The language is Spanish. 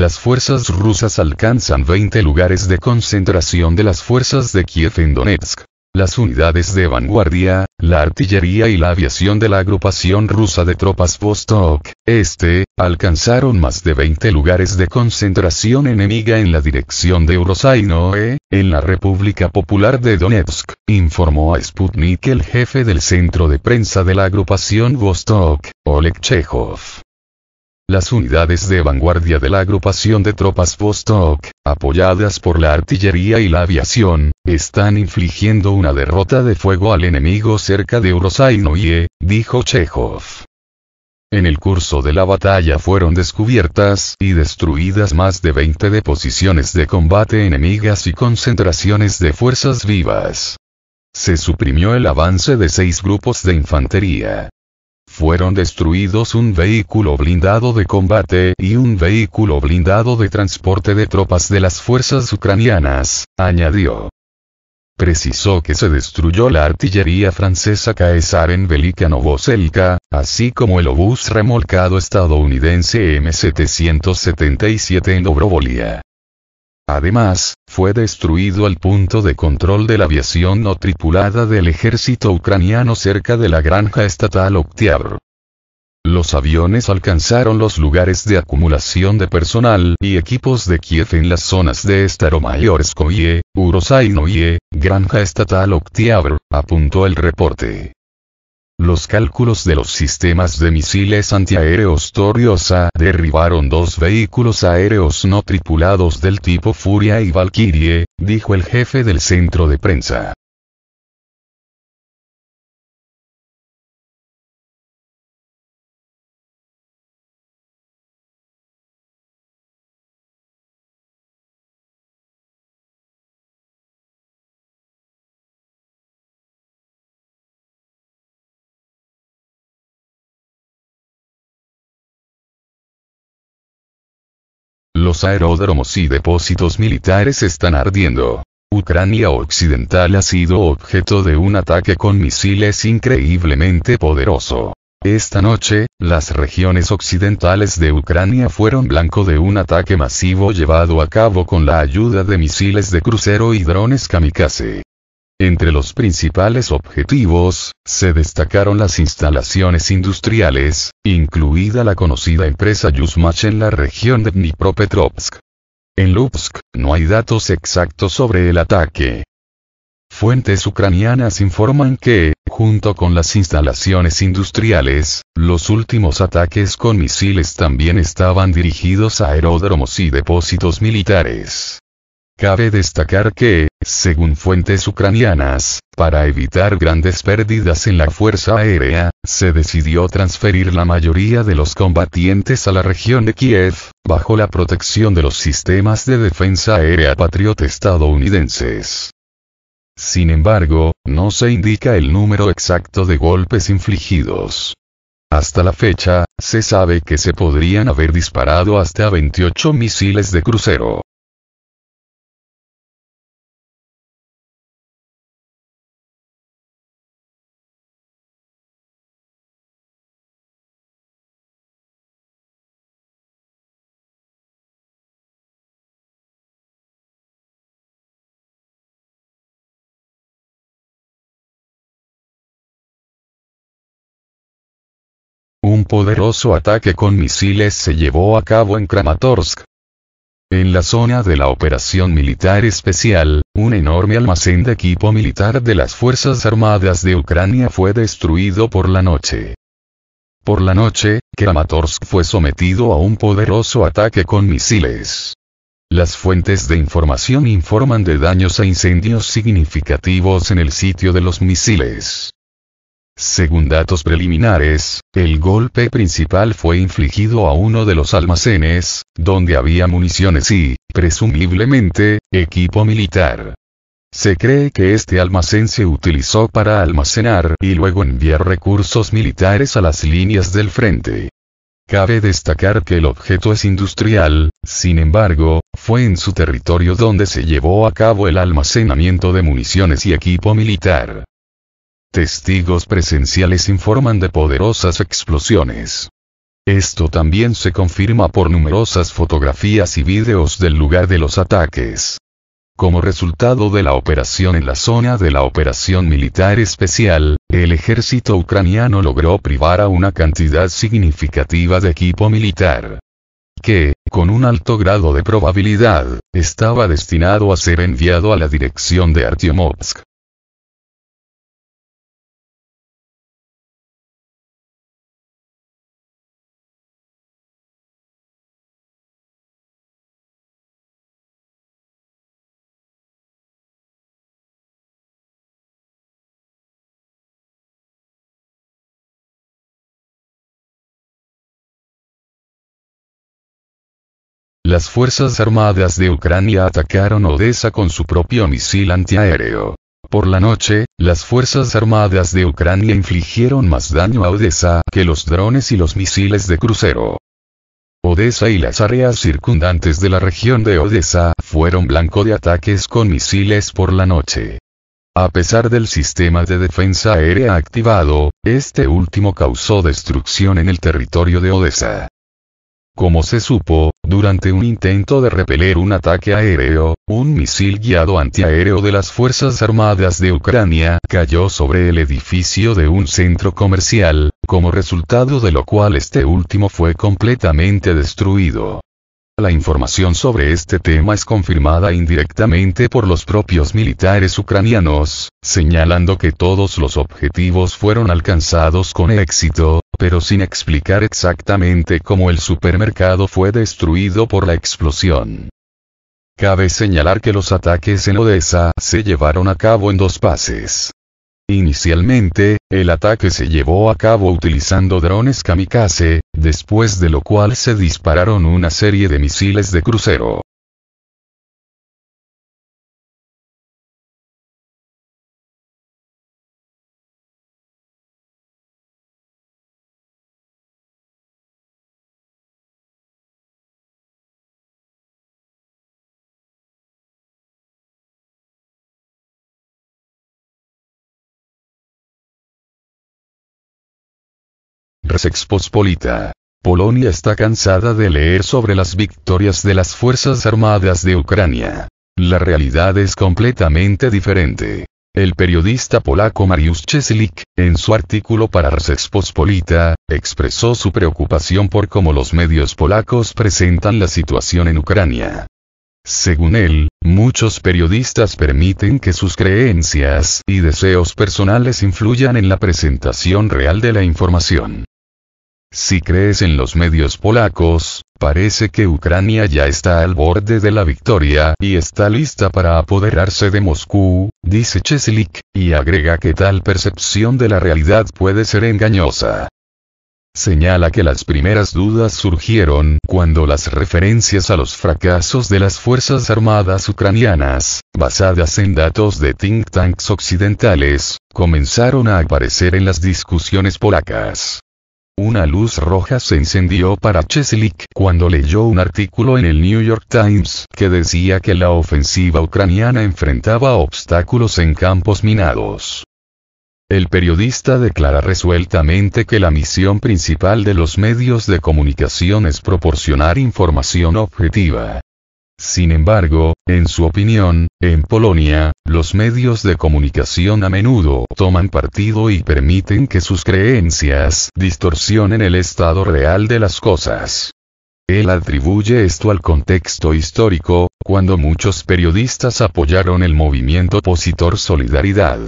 Las fuerzas rusas alcanzan 20 lugares de concentración de las fuerzas de Kiev en Donetsk. Las unidades de vanguardia, la artillería y la aviación de la agrupación rusa de tropas Vostok, este, alcanzaron más de 20 lugares de concentración enemiga en la dirección de Urosainoe, en la República Popular de Donetsk, informó a Sputnik el jefe del centro de prensa de la agrupación Vostok, Oleg Chekhov. Las unidades de vanguardia de la agrupación de tropas Vostok, apoyadas por la artillería y la aviación, están infligiendo una derrota de fuego al enemigo cerca de Urosainoye, dijo Chekhov. En el curso de la batalla fueron descubiertas y destruidas más de 20 deposiciones de combate enemigas y concentraciones de fuerzas vivas. Se suprimió el avance de seis grupos de infantería. Fueron destruidos un vehículo blindado de combate y un vehículo blindado de transporte de tropas de las fuerzas ucranianas, añadió. Precisó que se destruyó la artillería francesa en Velika Novoselka, así como el obús remolcado estadounidense M777 en Dobrovolia. Además, fue destruido el punto de control de la aviación no tripulada del ejército ucraniano cerca de la granja estatal Oktyabr. Los aviones alcanzaron los lugares de acumulación de personal y equipos de Kiev en las zonas de Staromayorskoye, Urosainoye, Granja Estatal Oktyabr, apuntó el reporte. Los cálculos de los sistemas de misiles antiaéreos Toriosa derribaron dos vehículos aéreos no tripulados del tipo Furia y Valkyrie, dijo el jefe del centro de prensa. Los aeródromos y depósitos militares están ardiendo. Ucrania Occidental ha sido objeto de un ataque con misiles increíblemente poderoso. Esta noche, las regiones occidentales de Ucrania fueron blanco de un ataque masivo llevado a cabo con la ayuda de misiles de crucero y drones kamikaze. Entre los principales objetivos, se destacaron las instalaciones industriales, incluida la conocida empresa Yuzmach en la región de Dnipropetrovsk. En Lubsk, no hay datos exactos sobre el ataque. Fuentes ucranianas informan que, junto con las instalaciones industriales, los últimos ataques con misiles también estaban dirigidos a aeródromos y depósitos militares. Cabe destacar que, según fuentes ucranianas, para evitar grandes pérdidas en la Fuerza Aérea, se decidió transferir la mayoría de los combatientes a la región de Kiev, bajo la protección de los sistemas de defensa aérea Patriot estadounidenses. Sin embargo, no se indica el número exacto de golpes infligidos. Hasta la fecha, se sabe que se podrían haber disparado hasta 28 misiles de crucero. poderoso ataque con misiles se llevó a cabo en Kramatorsk. En la zona de la operación militar especial, un enorme almacén de equipo militar de las Fuerzas Armadas de Ucrania fue destruido por la noche. Por la noche, Kramatorsk fue sometido a un poderoso ataque con misiles. Las fuentes de información informan de daños e incendios significativos en el sitio de los misiles. Según datos preliminares, el golpe principal fue infligido a uno de los almacenes, donde había municiones y, presumiblemente, equipo militar. Se cree que este almacén se utilizó para almacenar y luego enviar recursos militares a las líneas del frente. Cabe destacar que el objeto es industrial, sin embargo, fue en su territorio donde se llevó a cabo el almacenamiento de municiones y equipo militar. Testigos presenciales informan de poderosas explosiones. Esto también se confirma por numerosas fotografías y vídeos del lugar de los ataques. Como resultado de la operación en la zona de la Operación Militar Especial, el ejército ucraniano logró privar a una cantidad significativa de equipo militar que, con un alto grado de probabilidad, estaba destinado a ser enviado a la dirección de Artyomovsk. Las Fuerzas Armadas de Ucrania atacaron Odessa con su propio misil antiaéreo. Por la noche, las Fuerzas Armadas de Ucrania infligieron más daño a Odessa que los drones y los misiles de crucero. Odessa y las áreas circundantes de la región de Odessa fueron blanco de ataques con misiles por la noche. A pesar del sistema de defensa aérea activado, este último causó destrucción en el territorio de Odessa. Como se supo, durante un intento de repeler un ataque aéreo, un misil guiado antiaéreo de las Fuerzas Armadas de Ucrania cayó sobre el edificio de un centro comercial, como resultado de lo cual este último fue completamente destruido. La información sobre este tema es confirmada indirectamente por los propios militares ucranianos, señalando que todos los objetivos fueron alcanzados con éxito, pero sin explicar exactamente cómo el supermercado fue destruido por la explosión. Cabe señalar que los ataques en Odessa se llevaron a cabo en dos pases. Inicialmente, el ataque se llevó a cabo utilizando drones kamikaze, después de lo cual se dispararon una serie de misiles de crucero. Rzeczpospolita. Polonia está cansada de leer sobre las victorias de las Fuerzas Armadas de Ucrania. La realidad es completamente diferente. El periodista polaco Mariusz Czeslik, en su artículo para Rzeczpospolita, expresó su preocupación por cómo los medios polacos presentan la situación en Ucrania. Según él, muchos periodistas permiten que sus creencias y deseos personales influyan en la presentación real de la información. Si crees en los medios polacos, parece que Ucrania ya está al borde de la victoria y está lista para apoderarse de Moscú, dice Cheslik, y agrega que tal percepción de la realidad puede ser engañosa. Señala que las primeras dudas surgieron cuando las referencias a los fracasos de las Fuerzas Armadas ucranianas, basadas en datos de think tanks occidentales, comenzaron a aparecer en las discusiones polacas. Una luz roja se encendió para Cheslik cuando leyó un artículo en el New York Times que decía que la ofensiva ucraniana enfrentaba obstáculos en campos minados. El periodista declara resueltamente que la misión principal de los medios de comunicación es proporcionar información objetiva. Sin embargo, en su opinión, en Polonia, los medios de comunicación a menudo toman partido y permiten que sus creencias distorsionen el estado real de las cosas. Él atribuye esto al contexto histórico, cuando muchos periodistas apoyaron el movimiento opositor Solidaridad.